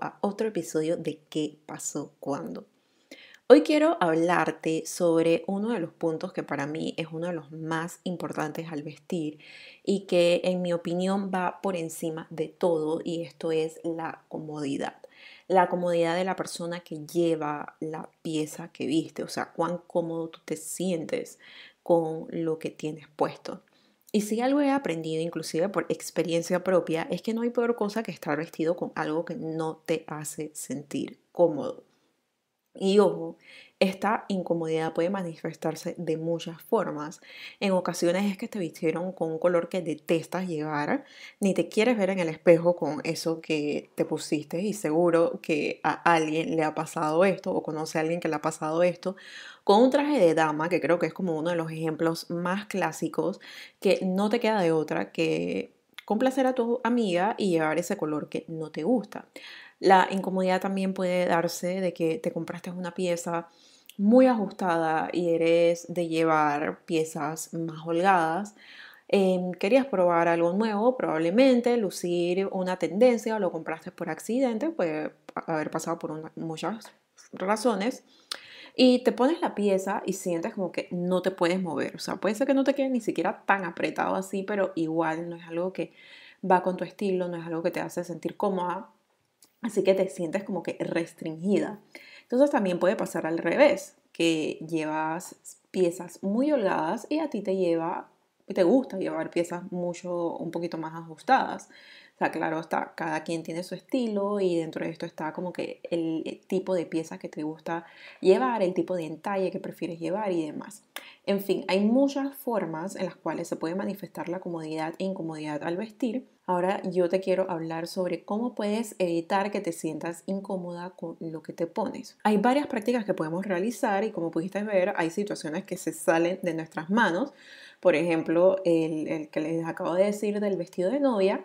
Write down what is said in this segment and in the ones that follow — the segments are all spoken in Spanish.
a otro episodio de ¿Qué pasó cuando? Hoy quiero hablarte sobre uno de los puntos que para mí es uno de los más importantes al vestir y que en mi opinión va por encima de todo y esto es la comodidad. La comodidad de la persona que lleva la pieza que viste, o sea, cuán cómodo tú te sientes con lo que tienes puesto. Y si algo he aprendido, inclusive por experiencia propia, es que no hay peor cosa que estar vestido con algo que no te hace sentir cómodo. Y ojo, esta incomodidad puede manifestarse de muchas formas. En ocasiones es que te vistieron con un color que detestas llevar, ni te quieres ver en el espejo con eso que te pusiste y seguro que a alguien le ha pasado esto o conoce a alguien que le ha pasado esto, con un traje de dama que creo que es como uno de los ejemplos más clásicos que no te queda de otra que complacer a tu amiga y llevar ese color que no te gusta. La incomodidad también puede darse de que te compraste una pieza muy ajustada y eres de llevar piezas más holgadas. Em, querías probar algo nuevo, probablemente lucir una tendencia o lo compraste por accidente, puede haber pasado por muchas razones. Y te pones la pieza y sientes como que no te puedes mover. O sea, puede ser que no te quede ni siquiera tan apretado así, pero igual no es algo que va con tu estilo, no es algo que te hace sentir cómoda. Así que te sientes como que restringida. Entonces también puede pasar al revés, que llevas piezas muy holgadas y a ti te lleva te gusta llevar piezas mucho, un poquito más ajustadas. O sea, claro, está, cada quien tiene su estilo y dentro de esto está como que el tipo de piezas que te gusta llevar, el tipo de entalle que prefieres llevar y demás. En fin, hay muchas formas en las cuales se puede manifestar la comodidad e incomodidad al vestir. Ahora yo te quiero hablar sobre cómo puedes evitar que te sientas incómoda con lo que te pones. Hay varias prácticas que podemos realizar y como pudiste ver, hay situaciones que se salen de nuestras manos, por ejemplo, el, que les acabo de decir del vestido de novia.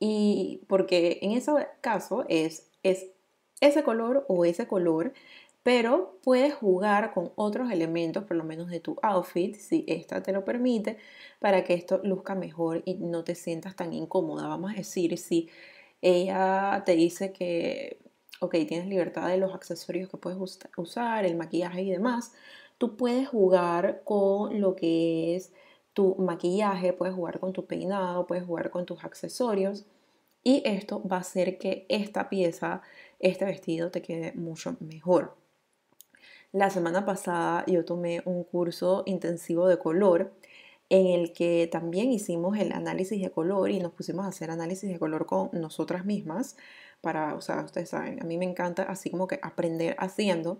Y porque en ese caso es, es ese color o ese color, pero puedes jugar con otros elementos, por lo menos de tu outfit, si esta te lo permite, para que esto luzca mejor y no te sientas tan incómoda. Vamos a decir, si ella te dice que, ok, tienes libertad de los accesorios que puedes usar, el maquillaje y demás, tú puedes jugar con lo que es tu maquillaje, puedes jugar con tu peinado, puedes jugar con tus accesorios y esto va a hacer que esta pieza, este vestido te quede mucho mejor. La semana pasada yo tomé un curso intensivo de color en el que también hicimos el análisis de color y nos pusimos a hacer análisis de color con nosotras mismas para, o sea, ustedes saben, a mí me encanta así como que aprender haciendo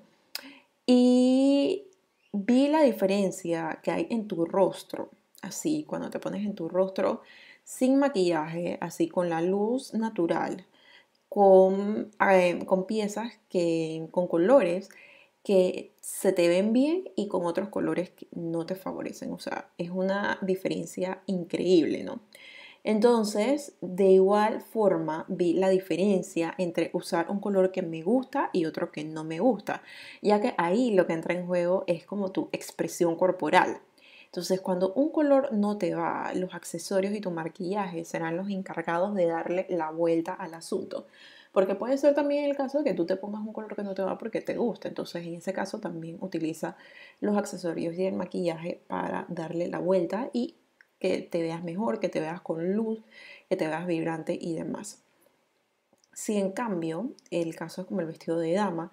y vi la diferencia que hay en tu rostro así, cuando te pones en tu rostro sin maquillaje, así con la luz natural, eh, con, piezas que, con colores que se te ven bien y con otros colores que no te favorecen. O sea, es una diferencia increíble, ¿no? Entonces, de igual forma, vi la diferencia entre usar un color que me gusta y otro que no me gusta, ya que ahí lo que entra en juego es como tu expresión corporal. Entonces, cuando un color no te va, los accesorios y tu maquillaje serán los encargados de darle la vuelta al asunto. Porque puede ser también el caso de que tú te pongas un color que no te va porque te gusta. Entonces, en ese caso también utiliza los accesorios y el maquillaje para darle la vuelta y que te veas mejor, que te veas con luz, que te veas vibrante y demás. Si en cambio el caso es como el vestido de dama,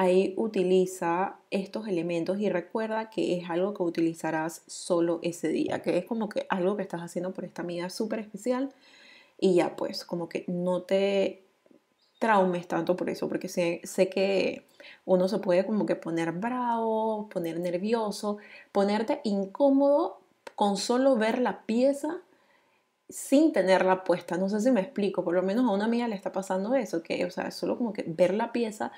ahí utiliza estos elementos y recuerda que es algo que utilizarás solo ese día, que es como que algo que estás haciendo por esta amiga súper especial y ya pues como que no te traumes tanto por eso, porque sé, sé que uno se puede como que poner bravo, poner nervioso, ponerte incómodo con solo ver la pieza sin tenerla puesta. No sé si me explico, por lo menos a una amiga le está pasando eso, que, o sea, solo como que ver la pieza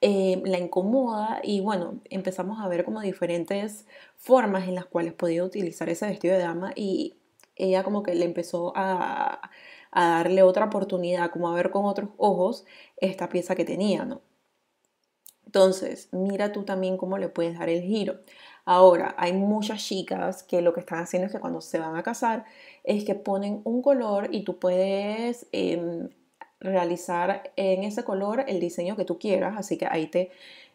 eh, la incomoda y bueno, empezamos a ver como diferentes formas en las cuales podía utilizar ese vestido de dama y ella como que le empezó a, a darle otra oportunidad, como a ver con otros ojos esta pieza que tenía, ¿no? Entonces, mira tú también cómo le puedes dar el giro. Ahora, hay muchas chicas que lo que están haciendo es que cuando se van a casar es que ponen un color y tú puedes em, realizar en ese color el diseño que tú quieras, así que ahí te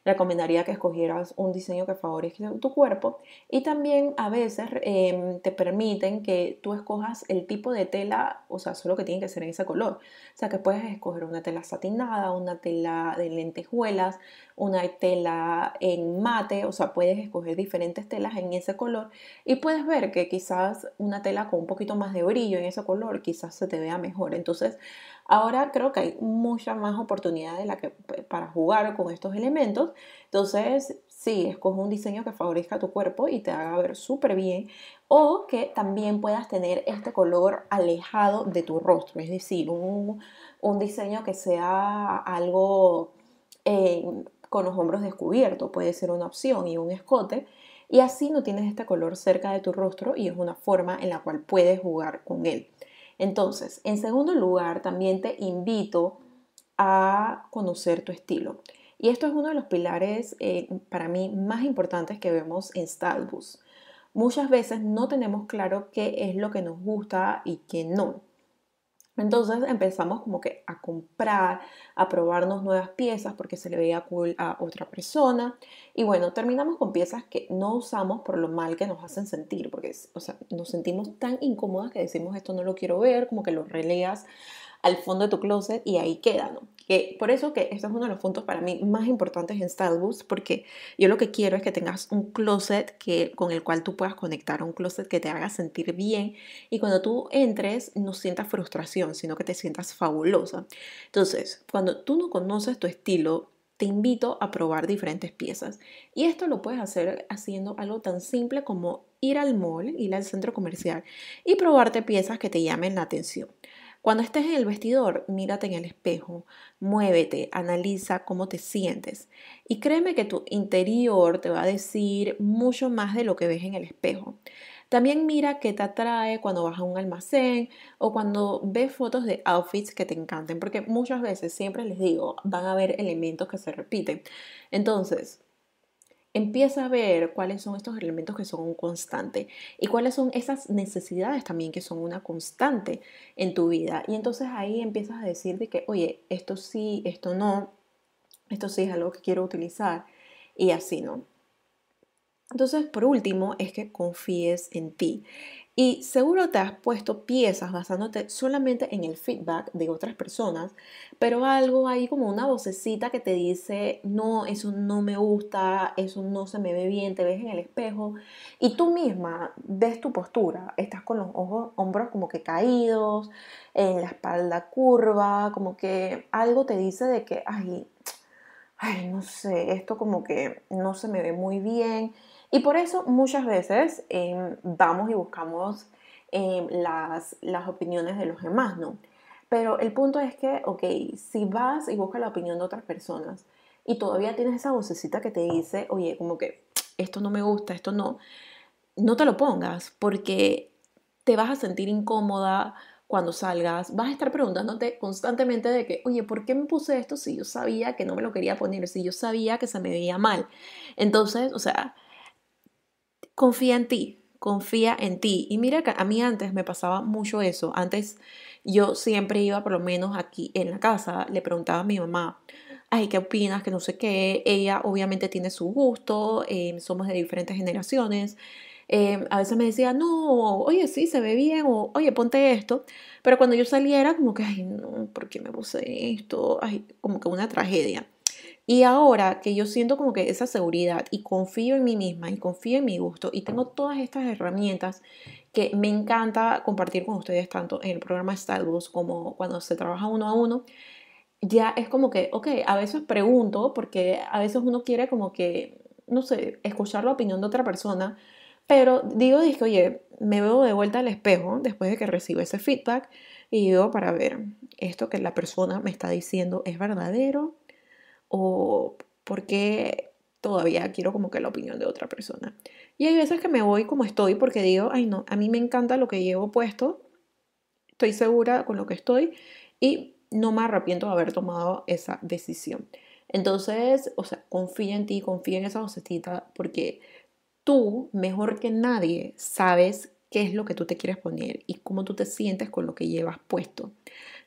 recomendaría que escogieras un diseño que favorezca tu cuerpo y también a veces em, te permiten que tú escojas el tipo de tela, o sea, solo que tiene que ser en ese color. O sea, que puedes escoger una tela satinada, una tela de lentejuelas, una tela en mate, o sea, puedes escoger diferentes telas en ese color y puedes ver que quizás una tela con un poquito más de brillo en ese color quizás se te vea mejor. Entonces, Ahora creo que hay muchas más oportunidades la que, para jugar con estos elementos. Entonces, sí, escoge un diseño que favorezca tu cuerpo y te haga ver súper bien o que también puedas tener este color alejado de tu rostro, es decir, un, diseño que sea algo eh, con los hombros descubiertos, puede ser una opción y un escote. Y así no tienes este color cerca de tu rostro y es una forma en la cual puedes jugar con él. Entonces, en segundo lugar, también te invito a conocer tu estilo. Y esto es uno de los pilares eh, para mí más importantes que vemos en Stalbus. Muchas veces no tenemos claro qué es lo que nos gusta y qué no. Entonces empezamos como que a comprar, a probarnos nuevas piezas porque se le veía cool a otra persona. Y bueno, terminamos con piezas que no usamos por lo mal que nos hacen sentir, porque o sea, nos sentimos tan incómodas que decimos esto no lo quiero ver, como que lo releas al fondo de tu closet y ahí queda, ¿no? Que por eso que este es uno de los puntos para mí más importantes en Style porque yo lo que quiero es que tengas un closet que, con el cual tú puedas conectar, un closet que te haga sentir bien y cuando tú entres no sientas frustración, sino que te sientas fabulosa. Entonces, cuando tú no conoces tu estilo, te invito a probar diferentes piezas. Y esto lo puedes hacer haciendo algo tan simple como ir al mall, ir al centro comercial y probarte piezas que te llamen la atención. Cuando estés en el vestidor, mírate en el espejo, muévete, analiza cómo te sientes y créeme que tu interior te va a decir mucho más de lo que ves en el espejo. También mira qué te atrae cuando vas a un almacén o cuando ves fotos de outfits que te encanten, porque muchas veces siempre les digo, van a haber elementos que se repiten. Entonces, empieza a ver cuáles son estos elementos que son un constante y cuáles son esas necesidades también que son una constante en tu vida. Y entonces ahí empiezas a decir de que, oye, esto sí, esto no, esto sí es algo que quiero utilizar y así no. Entonces, por último, es que confíes en ti. Y seguro te has puesto piezas basándote solamente en el feedback de otras personas, pero algo ahí como una vocecita que te dice, no, eso no me gusta, eso no se me ve bien, te ves en el espejo y tú misma ves tu postura, estás con los ojos, hombros como que caídos, en la espalda curva, como que algo te dice de que, ay, no sé, esto como que no se me ve muy bien y por eso muchas veces em, vamos y buscamos em, las, las opiniones de los demás, ¿no? Pero el punto es que, ok, si vas y buscas la opinión de otras personas y todavía tienes esa vocecita que te dice, oye, como que esto no me gusta, esto no, no te lo pongas porque te vas a sentir incómoda cuando salgas, vas a estar preguntándote constantemente de que, oye, ¿por qué me puse esto si yo sabía que no me lo quería poner, si yo sabía que se me veía mal? Entonces, o sea, confía en ti, confía en ti. Y mira que a mí antes me pasaba mucho eso. Antes yo siempre iba, por lo menos aquí en la casa, le preguntaba a mi mamá, ay, ¿qué opinas? Que no sé qué. Ella obviamente tiene su gusto, em, somos de diferentes generaciones. Em, a veces me decía, no, oye, sí, se ve bien, o oye, ponte esto. Pero cuando yo saliera, como que, ay, no, ¿por qué me puse esto? Ay, como que una tragedia. Y ahora que yo siento como que esa seguridad y confío en mí misma y confío en mi gusto y tengo todas estas herramientas que me encanta compartir con ustedes tanto en el programa Style como cuando se trabaja uno a uno, ya es como que, ok, a veces pregunto porque a veces uno quiere como que, no sé, escuchar la opinión de otra persona, pero digo, dije, oye, me veo de vuelta al espejo después de que recibo ese feedback y digo, para ver, esto que la persona me está diciendo es verdadero, o porque todavía quiero como que la opinión de otra persona. Y hay veces que me voy como estoy porque digo, ay no, a mí me encanta lo que llevo puesto, estoy segura con lo que estoy y no me arrepiento de haber tomado esa decisión. Entonces, o sea, confía en ti, confía en esa vocecita porque tú, mejor que nadie, sabes qué es lo que tú te quieres poner y cómo tú te sientes con lo que llevas puesto.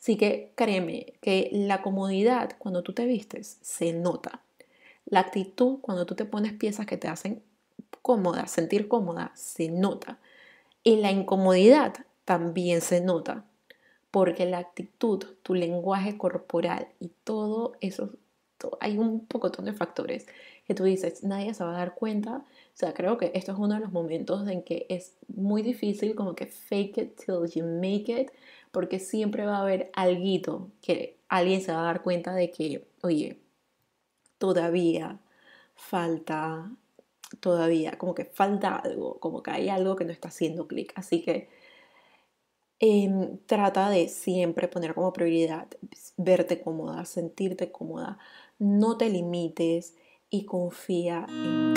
Así que créeme que la comodidad cuando tú te vistes se nota. La actitud cuando tú te pones piezas que te hacen cómoda, sentir cómoda, se nota. Y la incomodidad también se nota, porque la actitud, tu lenguaje corporal y todo eso, hay un pocotón de factores que tú dices, nadie se va a dar cuenta o sea, creo que esto es uno de los momentos en que es muy difícil como que fake it till you make it, porque siempre va a haber alguito que alguien se va a dar cuenta de que, oye, todavía falta, todavía, como que falta algo, como que hay algo que no está haciendo clic. Así que em, trata de siempre poner como prioridad verte cómoda, sentirte cómoda, no te limites y confía en